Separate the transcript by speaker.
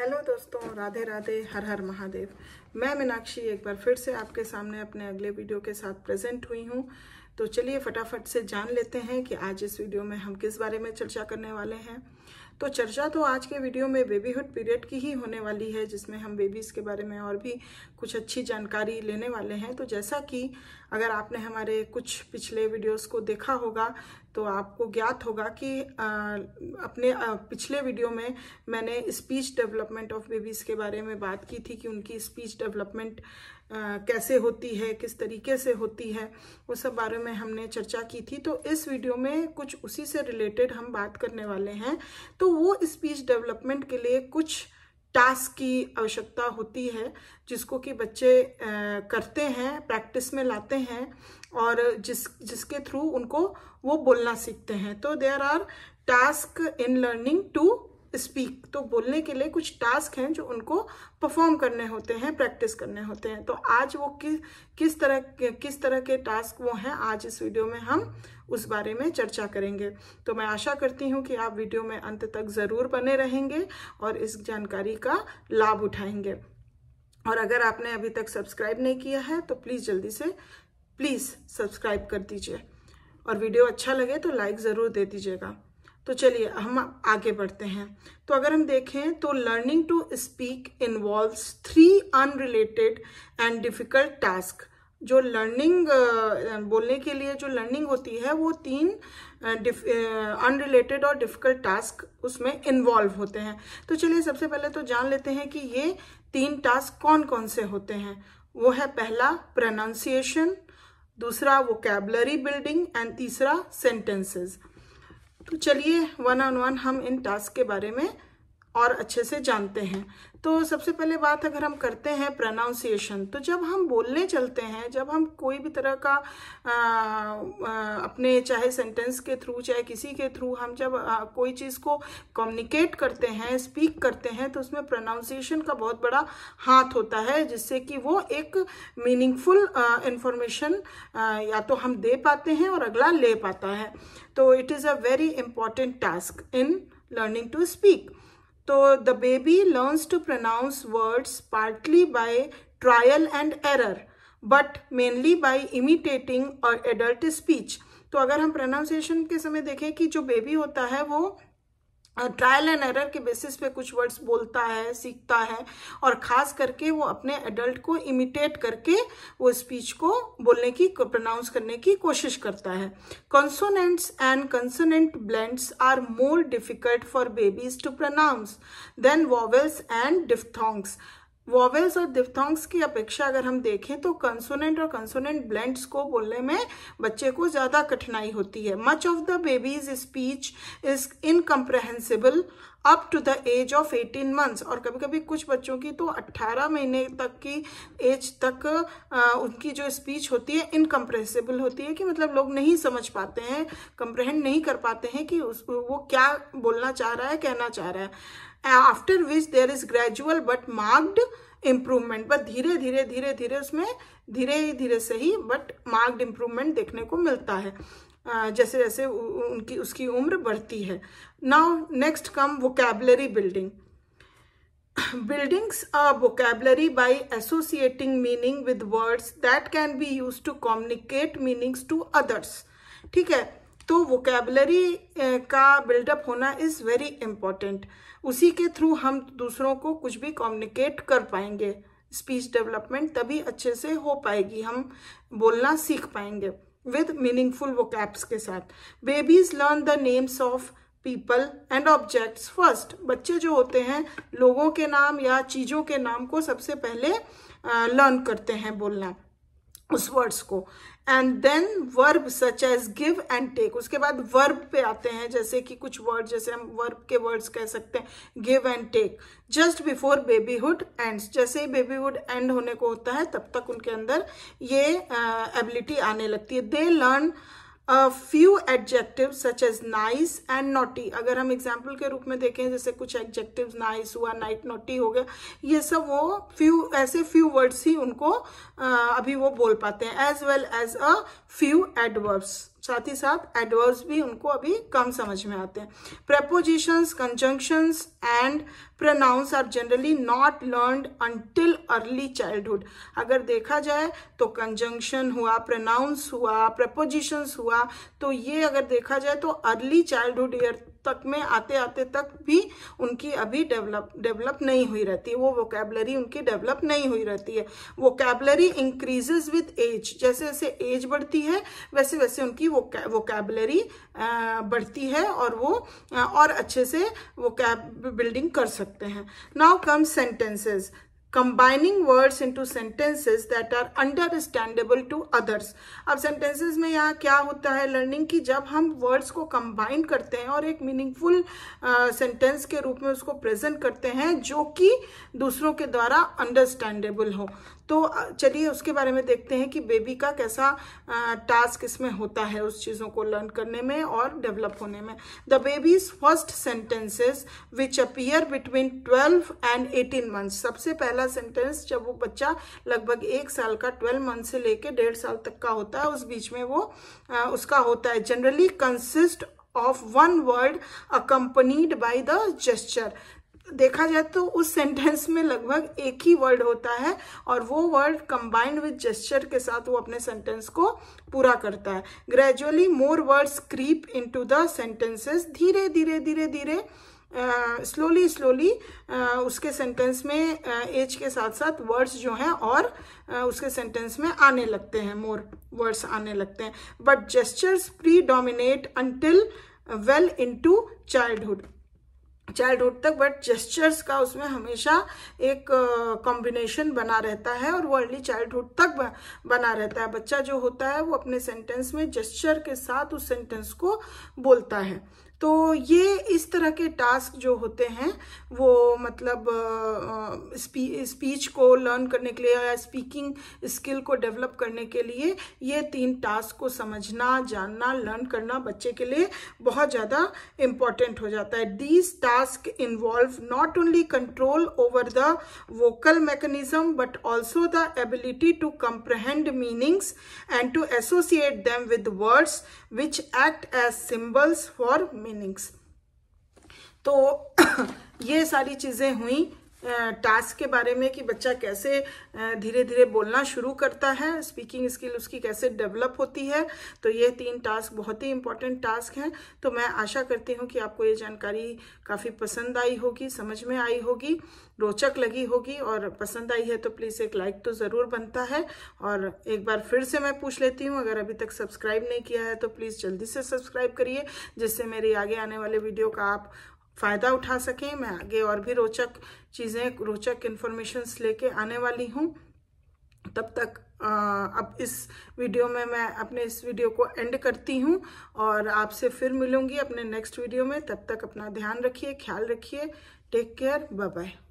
Speaker 1: hello दोस्तों राधे राधे हर हर महादेव मैं मीनाक्षी एक बार फिर से आपके सामने अपने अगले वीडियो के साथ प्रेजेंट हुई हूँ तो चलिए फटाफट से जान लेते हैं कि आज इस वीडियो में हम किस बारे में चर्चा करने वाले हैं तो चर्चा तो आज के वीडियो में बेबीहुड पीरियड की ही होने वाली है जिसमें हम बेबीज़ के बारे में और भी कुछ अच्छी जानकारी लेने वाले हैं तो जैसा कि अगर आपने हमारे कुछ पिछले वीडियोस को देखा होगा तो आपको ज्ञात होगा कि अपने पिछले वीडियो में मैंने स्पीच डेवलपमेंट ऑफ बेबीज़ के बारे में बात की थी कि उनकी स्पीच डेवलपमेंट कैसे होती है किस तरीके से होती है वो सब बारे में हमने चर्चा की थी तो इस वीडियो में कुछ उसी से रिलेटेड हम बात करने वाले हैं तो वो स्पीच डेवलपमेंट के लिए कुछ टास्क की आवश्यकता होती है जिसको कि बच्चे करते हैं प्रैक्टिस में लाते हैं और जिस जिसके थ्रू उनको वो बोलना सीखते हैं तो there are task in learning to speak तो बोलने के लिए कुछ टास्क हैं जो उनको परफॉर्म करने होते हैं प्रैक्टिस करने होते हैं तो आज वो कि, किस तरह किस तरह के टास्क वो हैं आज इस वीडियो में हम उस बारे में चर्चा करेंगे तो मैं आशा करती हूँ कि आप वीडियो में अंत तक ज़रूर बने रहेंगे और इस जानकारी का लाभ उठाएंगे और अगर आपने अभी तक सब्सक्राइब नहीं किया है तो प्लीज़ जल्दी से प्लीज़ सब्सक्राइब कर दीजिए और वीडियो अच्छा लगे तो लाइक ज़रूर दे दीजिएगा तो चलिए हम आगे बढ़ते हैं तो अगर हम देखें तो learning to speak involves three unrelated and difficult task जो लर्निंग बोलने के लिए जो लर्निंग होती है वो तीन अनरिलेटेड और डिफिकल्ट टास्क उसमें इन्वॉल्व होते हैं तो चलिए सबसे पहले तो जान लेते हैं कि ये तीन टास्क कौन कौन से होते हैं वो है पहला प्रोनाउंसिएशन दूसरा कैबलरी बिल्डिंग एंड तीसरा सेंटेंसेस तो चलिए वन ऑन वन हम इन टास्क के बारे में और अच्छे से जानते हैं तो सबसे पहले बात अगर हम करते हैं प्रोनाउंसिएशन तो जब हम बोलने चलते हैं जब हम कोई भी तरह का आ, आ, अपने चाहे सेंटेंस के थ्रू चाहे किसी के थ्रू हम जब आ, कोई चीज़ को कम्युनिकेट करते हैं स्पीक करते हैं तो उसमें प्रोनाउंसिएशन का बहुत बड़ा हाथ होता है जिससे कि वो एक मीनिंगफुल इंफॉर्मेशन या तो हम दे पाते हैं और अगला ले पाता है तो it is a very important task in learning to speak तो the baby learns to pronounce words partly by trial and error but mainly by imitating और एडल्ट स्पीच तो अगर हम प्रोनाउंसिएशन के समय देखें कि जो बेबी होता है वो ट्रायल एंड एरर के बेसिस पे कुछ वर्ड्स बोलता है सीखता है और ख़ास करके वो अपने एडल्ट को इमिटेट करके वो स्पीच को बोलने की प्रोनाउंस करने की कोशिश करता है consonants and consonant blends are more difficult for babies to pronounce than vowels and diphthongs vowels और डिफ्थोंग्स की अपेक्षा अगर हम देखें तो कंसोनेंट और कंसोनेंट ब्लेंड्स को बोलने में बच्चे को ज़्यादा कठिनाई होती है much of the baby's speech is incomprehensible up to the age of 18 months और कभी कभी कुछ बच्चों की तो 18 महीने तक की एज तक आ, उनकी जो स्पीच होती है इनकम्प्रेसिबल होती है कि मतलब लोग नहीं समझ पाते हैं कंप्रहेंड नहीं कर पाते हैं कि उस वो क्या बोलना चाह रहा है कहना चाह रहा है after which there is gradual but marked improvement but धीरे धीरे धीरे धीरे उसमें धीरे ही धीरे से ही बट मार्क्ड इम्प्रूवमेंट देखने को मिलता है जैसे जैसे उनकी उसकी उम्र बढ़ती है now next come vocabulary building buildings a vocabulary by associating meaning with words that can be use to communicate meanings to others ठीक है तो वोकेबलरी eh, का बिल्डअप होना इज़ वेरी इम्पॉर्टेंट उसी के थ्रू हम दूसरों को कुछ भी कम्युनिकेट कर पाएंगे स्पीच डेवलपमेंट तभी अच्छे से हो पाएगी हम बोलना सीख पाएंगे विद मीनिंगफुल वोकैब्स के साथ babies learn the names of people and objects first बच्चे जो होते हैं लोगों के नाम या चीज़ों के नाम को सबसे पहले लर्न eh, करते हैं बोलना उस वर्ड्स को and then verb such as give and take उसके बाद वर्ब पे आते हैं जैसे कि कुछ वर्ड जैसे हम वर्ब के वर्ड्स कह सकते हैं give and take just before babyhood end जैसे ही बेबीहुड एंड होने को होता है तब तक उनके अंदर ये एबिलिटी uh, आने लगती है they learn few adjective such as nice and naughty अगर हम एग्जाम्पल के रूप में देखें जैसे कुछ एडजेक्टिव नाइस हुआ नाइट नोटी हो गया ये सब वो फ्यू ऐसे फ्यू वर्ड्स ही उनको uh, अभी वो बोल पाते हैं as well as a few adverbs साथ ही साथ एडवर्ब्स भी उनको अभी कम समझ में आते हैं prepositions conjunctions and pronouns are generally not learn until early childhood अगर देखा जाए तो कंजंक्शन हुआ प्रनाउंस हुआ प्रपोजिशंस हुआ तो ये अगर देखा जाए तो अर्ली चाइल्डहुड ईयर तक में आते आते तक भी उनकी अभी डेवलप डेवलप नहीं हुई रहती वो वोकेबलरी उनकी डेवलप नहीं हुई रहती है वोकेबलरी इंक्रीजेज विद एज जैसे जैसे एज बढ़ती है वैसे वैसे उनकी वो वोकेबलरी बढ़ती है और वो और अच्छे से वो कैब बिल्डिंग कर सकते हैं now come sentences combining words to sentences that are understandable to others अब सेंटेंसेज में यहाँ क्या होता है लर्निंग की जब हम वर्ड्स को कंबाइन करते हैं और एक मीनिंगफुल सेंटेंस uh, के रूप में उसको प्रेजेंट करते हैं जो कि दूसरों के द्वारा अंडरस्टैंडेबल हो तो चलिए उसके बारे में देखते हैं कि बेबी का कैसा टास्क इसमें होता है उस चीज़ों को लर्न करने में और डेवलप होने में the baby's first sentences which appear between 12 and 18 months सबसे पहला पहला सेंटेंस जब वो बच्चा लगभग एक साल का ट्वेल्व मंथ से लेके डेढ़ साल तक का होता है उस बीच में वो आ, उसका होता है generally consist of one word accompanied by the gesture देखा जाए तो उस सेंटेंस में लगभग एक ही वर्ड होता है और वो वर्ड कंबाइंड विद जेस्चर के साथ वो अपने सेंटेंस को पूरा करता है gradually more words creep into the sentences धीरे धीरे धीरे धीरे स्लोली स्लोली उसके सेंटेंस में एज के साथ साथ वर्ड्स जो हैं और उसके सेंटेंस में आने लगते हैं मोर वर्ड्स आने लगते हैं but gestures predominate until well into childhood childhood तक बट जेस्चर्स का उसमें हमेशा एक कॉम्बिनेशन बना रहता है और वो अर्ली चाइल्डहुड तक बना रहता है बच्चा जो होता है वो अपने सेंटेंस में जेस्चर के साथ उस सेंटेंस को बोलता है तो ये इस तरह के टास्क जो होते हैं वो मतलब स्पी, स्पीच को लर्न करने के लिए या स्पीकिंग स्किल को डेवलप करने के लिए ये तीन टास्क को समझना जानना लर्न करना बच्चे के लिए बहुत ज़्यादा इम्पॉर्टेंट हो जाता है these task involve not only control over the vocal mechanism but also the ability to comprehend meanings and to associate them with words which act as symbols for meanings तो ये सारी चीज़ें हुई टास्क के बारे में कि बच्चा कैसे धीरे धीरे बोलना शुरू करता है स्पीकिंग स्किल उसकी कैसे डेवलप होती है तो ये तीन टास्क बहुत ही इंपॉर्टेंट टास्क हैं तो मैं आशा करती हूँ कि आपको ये जानकारी काफ़ी पसंद आई होगी समझ में आई होगी रोचक लगी होगी और पसंद आई है तो प्लीज़ एक लाइक तो ज़रूर बनता है और एक बार फिर से मैं पूछ लेती हूँ अगर अभी तक सब्सक्राइब नहीं किया है तो प्लीज़ जल्दी से सब्सक्राइब करिए जिससे मेरी आगे आने वाले वीडियो का आप फ़ायदा उठा सकें मैं आगे और भी रोचक चीज़ें रोचक इन्फॉर्मेशंस लेके आने वाली हूँ तब तक आ, अब इस वीडियो में मैं अपने इस वीडियो को एंड करती हूँ और आपसे फिर मिलूँगी अपने नेक्स्ट वीडियो में तब तक अपना ध्यान रखिए ख्याल रखिए टेक केयर बाय बाय